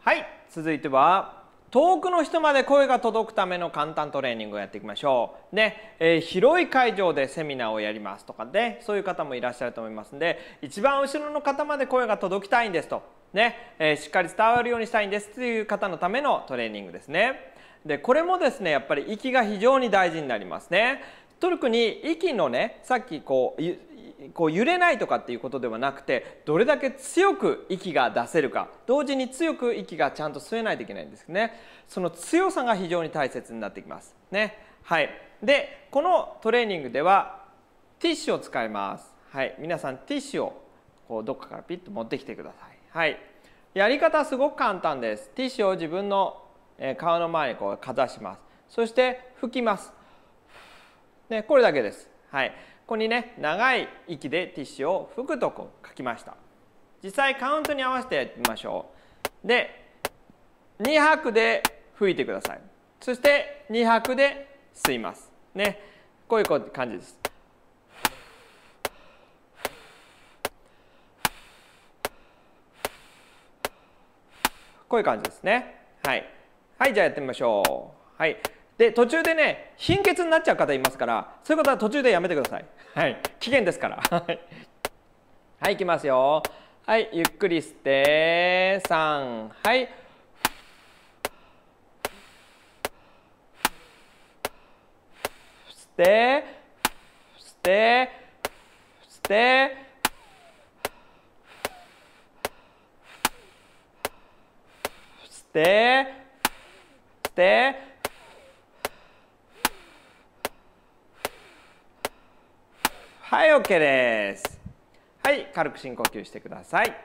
はい続いては遠くの人まで声が届くための簡単トレーニングをやっていきましょう。で、えー、広い会場でセミナーをやりますとかね、そういう方もいらっしゃると思いますんで、一番後ろの方まで声が届きたいんですと、ね、えー、しっかり伝わるようにしたいんですという方のためのトレーニングですね。で、これもですね、やっぱり息が非常に大事になりますね。特に息のね、さっきこう、こう揺れないとかっていうことではなくてどれだけ強く息が出せるか同時に強く息がちゃんと吸えないといけないんですねその強さが非常に大切になってきますねはいでこのトレーニングではティッシュを使いますはい皆さんティッシュをこうどっかからピッと持ってきてくださいはいやり方すごく簡単ですティッシュを自分の顔の前にこうかざしますそして拭きます、ね、これだけですはいここにね長い息でティッシュを吹くとこ書きました実際カウントに合わせてやってみましょうで2拍で吹いてくださいそして2拍で吸いますねこういう感じですこういう感じですねはいはいじゃあやってみましょうはいで途中でね貧血になっちゃう方いますからそういうことは途中でやめてくださいはい期限ですから はいいきますよはいゆっくり吸って3はい吸って吸って吸って吸って吸ってはい OK ですはい軽く深呼吸してください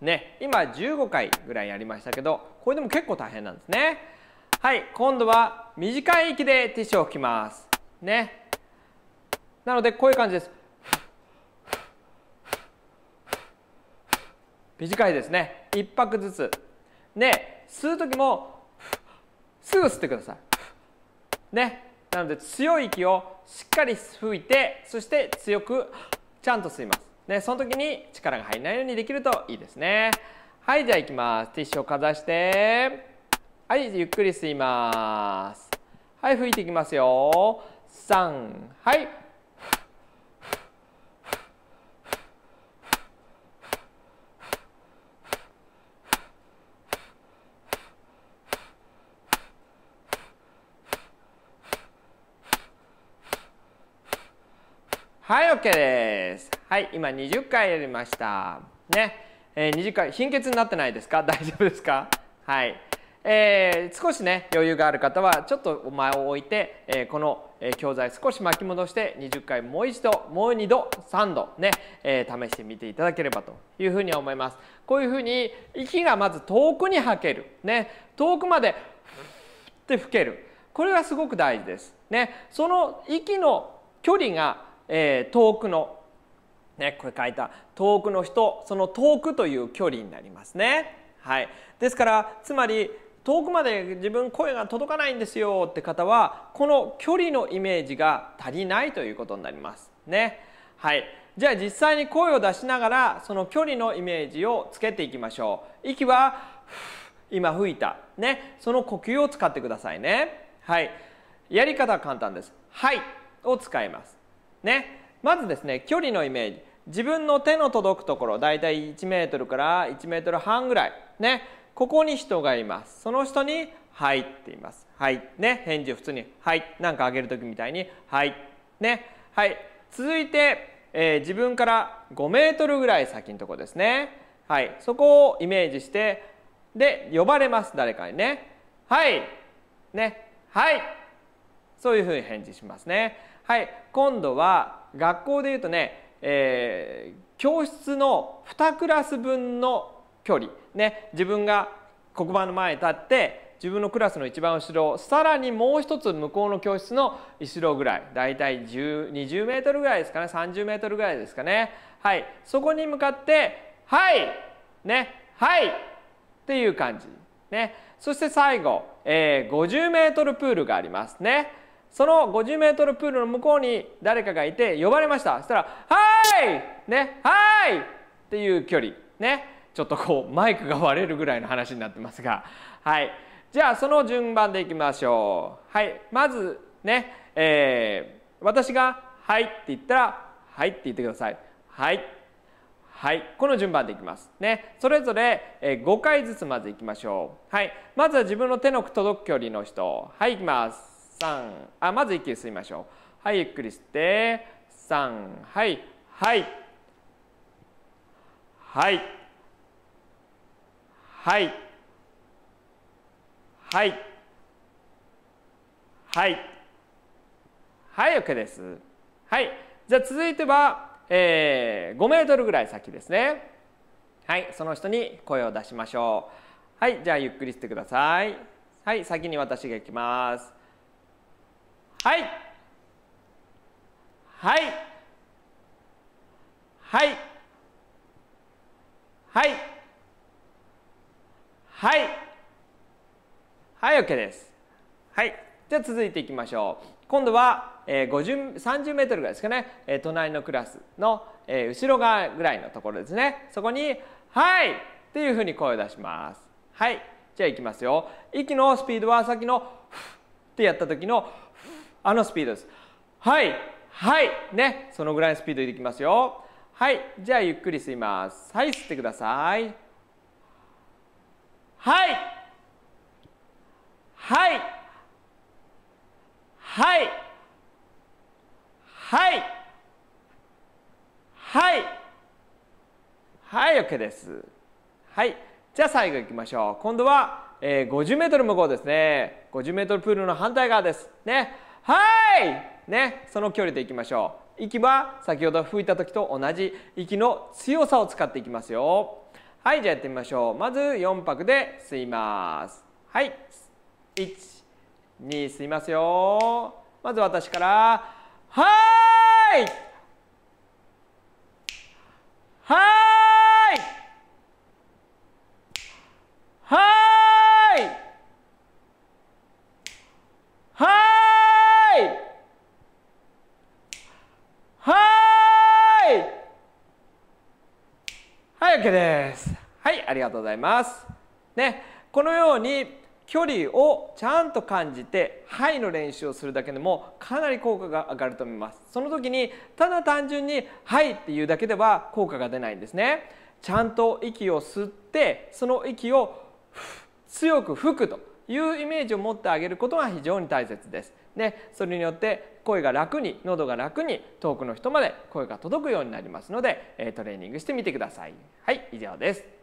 ね今15回ぐらいやりましたけどこれでも結構大変なんですねはい今度は短い息でティッシュを吹きますねなのでこういう感じです短いですね1拍ずつね吸う時もすぐ吸ってくださいねなので強い息をしっかり吹いてそして強くちゃんと吸いますでその時に力が入らないようにできるといいですねはいじゃあ行きますティッシュをかざしてはいゆっくり吸いますはい吹いていきますよ3はいはい OK ですはい今20回やりましたね、えー、20回貧血になってないですか 大丈夫ですかはいえー、少しね余裕がある方はちょっとお前を置いて、えー、この教材少し巻き戻して20回もう一度もう二度3度ね、えー、試してみていただければというふうに思いますこういうふうに息がまず遠くに吐けるね遠くまでって吹けるこれがすごく大事ですねその息の距離がえー、遠くの、ね、これ書いた遠くの人その遠くという距離になりますね。はい、ですからつまり遠くまで自分声が届かないんですよって方はこの距離のイメージが足りないということになりますね。はい、じゃあ実際に声を出しながらその距離のイメージをつけていきましょう。息は今吹いたねその呼吸を使ってくださいね。はい、やり方は簡単です。はいを使います。ねまずですね距離のイメージ自分の手の届くところだいたい 1m から1 m 半ぐらいねここに人がいますその人に「はい」って言います「はい」ね返事普通に「はい」なんかあげる時みたいに「はい」ねはい続いて、えー、自分から5メートルぐらい先のとこですねはいそこをイメージしてで呼ばれます誰かにね「はい」ね「はい」そういうふうに返事しますねはい今度は学校でいうとね、えー、教室の2クラス分の距離ね自分が黒板の前に立って自分のクラスの一番後ろさらにもう一つ向こうの教室の後ろぐらいだいたい20メートルぐらいですかね30メートルぐらいですかねはいそこに向かって「はいねはい」っていう感じねそして最後、えー、50メートルプールがありますね。その 50m プールの向こうに誰かがいて呼ばれましたそしたら「はいねはいっていう距離ねちょっとこうマイクが割れるぐらいの話になってますがはいじゃあその順番でいきましょうはいまずねえー、私が「はい」って言ったら「はい」って言ってくださいはいはいこの順番でいきますねそれぞれ、えー、5回ずつまずいきましょうはいまずは自分の手の届く距離の人はいいきます3あまず息吸いましょうはいゆっくり吸って3はいはいはいはいはいはいはい OK ですはいじゃあ続いては、えー、5メートルぐらい先ですねはいその人に声を出しましょうはいじゃあゆっくりしてくださいはい先に私が行きますはいはいはいはいはいはい OK ですはいじゃあ続いていきましょう今度は、えー、30メートルぐらいですかね、えー、隣のクラスの、えー、後ろ側ぐらいのところですねそこに「はい!」っていうふうに声を出しますはいじゃあいきますよ息のスピードはさっきの「ふ」ってやった時の「あのスピードですはいはいねそのぐらいのスピードでいきますよはいじゃあゆっくり吸いますはい吸ってくださいはいはいはいはいはいはい OK ですはいじゃあ最後いきましょう今度は、えー、50m 向こうですね5 0ルプールの反対側ですねはいねその距離でいきましょう息は先ほど吹いた時と同じ息の強さを使っていきますよはいじゃあやってみましょうまず4拍で吸いますはい12吸いますよまず私からはいはいはいがとうございます。ね、このように距離をちゃんと感じて「はい」の練習をするだけでもかなり効果が上がると思いますその時にただ単純に「はい」っていうだけでは効果が出ないんですねちゃんと息を吸ってその息を強く吹くというイメージを持ってあげることが非常に大切ですね、それによって声が楽に喉が楽に遠くの人まで声が届くようになりますのでトレーニングしてみてくださいはい以上です